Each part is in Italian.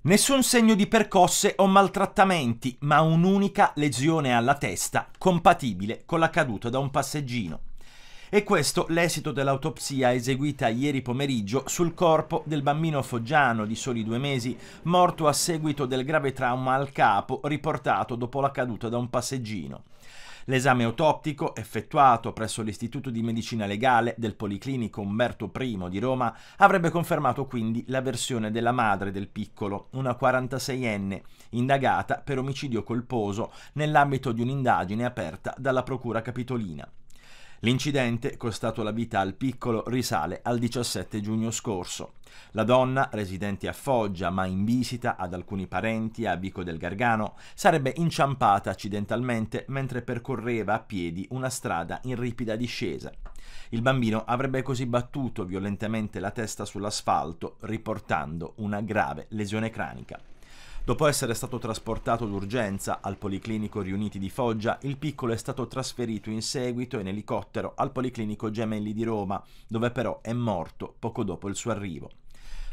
Nessun segno di percosse o maltrattamenti, ma un'unica lesione alla testa compatibile con la caduta da un passeggino. E questo l'esito dell'autopsia eseguita ieri pomeriggio sul corpo del bambino foggiano di soli due mesi, morto a seguito del grave trauma al capo riportato dopo la caduta da un passeggino. L'esame autoptico, effettuato presso l'Istituto di Medicina Legale del Policlinico Umberto I di Roma, avrebbe confermato quindi la versione della madre del piccolo, una 46enne, indagata per omicidio colposo nell'ambito di un'indagine aperta dalla Procura Capitolina. L'incidente, costato la vita al piccolo, risale al 17 giugno scorso. La donna, residente a Foggia ma in visita ad alcuni parenti a Vico del Gargano, sarebbe inciampata accidentalmente mentre percorreva a piedi una strada in ripida discesa. Il bambino avrebbe così battuto violentemente la testa sull'asfalto, riportando una grave lesione cranica. Dopo essere stato trasportato d'urgenza al Policlinico Riuniti di Foggia, il piccolo è stato trasferito in seguito in elicottero al Policlinico Gemelli di Roma, dove però è morto poco dopo il suo arrivo.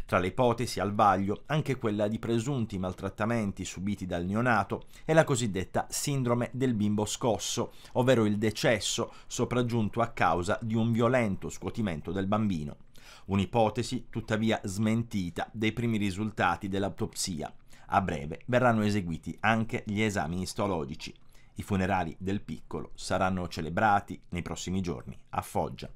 Tra le ipotesi al vaglio anche quella di presunti maltrattamenti subiti dal neonato e la cosiddetta sindrome del bimbo scosso, ovvero il decesso sopraggiunto a causa di un violento scuotimento del bambino. Un'ipotesi tuttavia smentita dai primi risultati dell'autopsia, a breve verranno eseguiti anche gli esami istologici. I funerali del piccolo saranno celebrati nei prossimi giorni a Foggia.